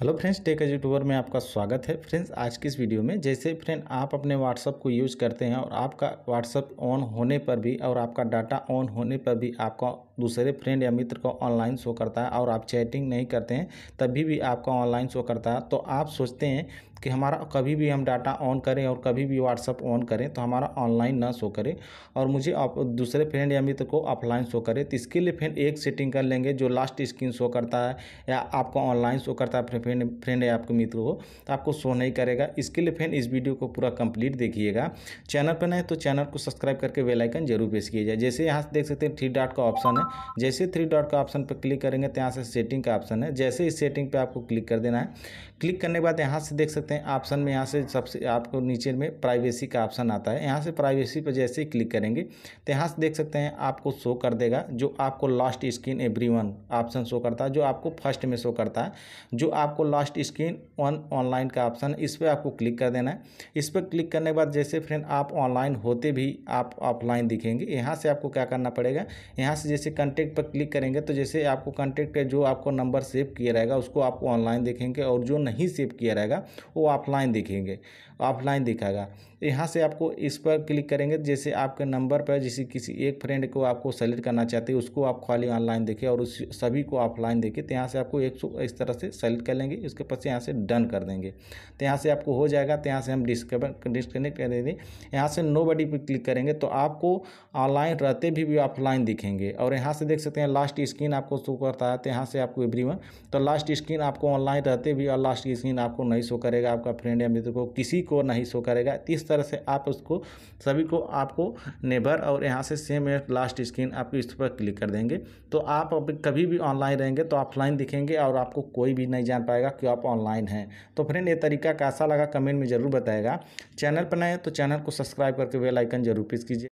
hello friends tech age YouTuber में आपका स्वागत है फ्रेंड्स आज की इस वीडियो में जैसे फ्रेंड आप अपने व्हाट्सअप को यूज़ करते हैं और आपका व्हाट्सअप ऑन होने पर भी और आपका डाटा ऑन होने पर भी आपका दूसरे फ्रेंड या मित्र को ऑनलाइन शो करता है और आप चैटिंग नहीं करते हैं तभी भी आपका ऑनलाइन शो करता है तो आप सोचते हैं कि हमारा कभी भी हम डाटा ऑन करें और कभी भी व्हाट्सअप ऑन करें तो हमारा ऑनलाइन ना शो करे और मुझे आप दूसरे फ्रेंड या मित्र को ऑफलाइन शो करे तो इसके लिए फ्रेंड एक सेटिंग कर लेंगे जो लास्ट स्क्रीन शो करता है या आपको ऑनलाइन शो करता है फ्रेंड फ्रेंड या आपके मित्र को तो आपको शो नहीं करेगा इसके लिए फ्रेंड इस वीडियो को पूरा कंप्लीट देखिएगा चैनल पर नहीं तो चैनल को सब्सक्राइब करके बेलाइकन जरूर प्रेस किया जाए जैसे यहाँ देख सकते हैं थ्री डॉट का ऑप्शन है जैसे थ्री डॉट का ऑप्शन पर क्लिक करेंगे तो यहाँ से सेटिंग का ऑप्शन है जैसे इस सेटिंग पर आपको क्लिक कर देना है क्लिक करने के बाद यहाँ से देख सकते हैं ऑप्शन में यहाँ से सबसे आपको नीचे में प्राइवेसी का ऑप्शन आता है यहाँ से प्राइवेसी पर जैसे ही क्लिक करेंगे तो यहाँ से देख सकते हैं आपको शो कर देगा जो आपको last screen every one option show करता है जो आपको फर्स्ट में शो करता है जो आपको लास्ट स्क्रीन वन ऑनलाइन का ऑप्शन इस पर आपको क्लिक कर देना है इस पर क्लिक करने के बाद जैसे फ्रेंड आप ऑनलाइन होते भी आप ऑफलाइन दिखेंगे यहाँ से आपको क्या करना पड़ेगा यहाँ से जैसे कॉन्टैक्ट पर क्लिक करेंगे तो जैसे आपको कॉन्टैक्ट का जो आपको नंबर सेव किया रहेगा उसको आपको ऑनलाइन देखेंगे और जो नहीं सेव किया रहेगा वो ऑफलाइन देखेंगे ऑफलाइन दिखाएगा यहाँ से आपको इस पर क्लिक करेंगे जैसे आपके नंबर पर जैसे किसी एक फ्रेंड को आपको सेलेक्ट करना चाहते हैं उसको आप खाली ऑनलाइन देखें और उस सभी को ऑफलाइन देखें तो यहाँ से आपको एक सौ इस तरह से सेलेक्ट कर लेंगे उसके पास यहाँ से डन कर देंगे तो यहाँ से आपको हो जाएगा तो यहाँ से हम डिस्कवर डिस्कनेक्ट कर देंगे यहाँ से नो बडी पर क्लिक करेंगे तो आपको ऑनलाइन रहते भी ऑफलाइन दिखेंगे और यहाँ यहाँ से देख सकते हैं लास्ट स्क्रीन आपको शो करता है तो यहाँ से आपको एवरी तो लास्ट स्क्रीन आपको ऑनलाइन रहते भी और लास्ट स्क्रीन आपको नहीं शो करेगा आपका फ्रेंड या मित्र को किसी को नहीं शो करेगा तो इस तरह से आप उसको सभी को आपको नेबर और यहाँ से सेम लास्ट स्क्रीन आपको इस पर क्लिक कर देंगे तो आप कभी भी ऑनलाइन रहेंगे तो ऑफलाइन दिखेंगे और आपको कोई भी नहीं जान पाएगा कि आप ऑनलाइन हैं तो फ्रेंड ये तरीका कैसा लगा कमेंट में ज़रूर बताएगा चैनल पर नए तो चैनल को सब्सक्राइब करके बेल आइकन जरूर प्रेस कीजिए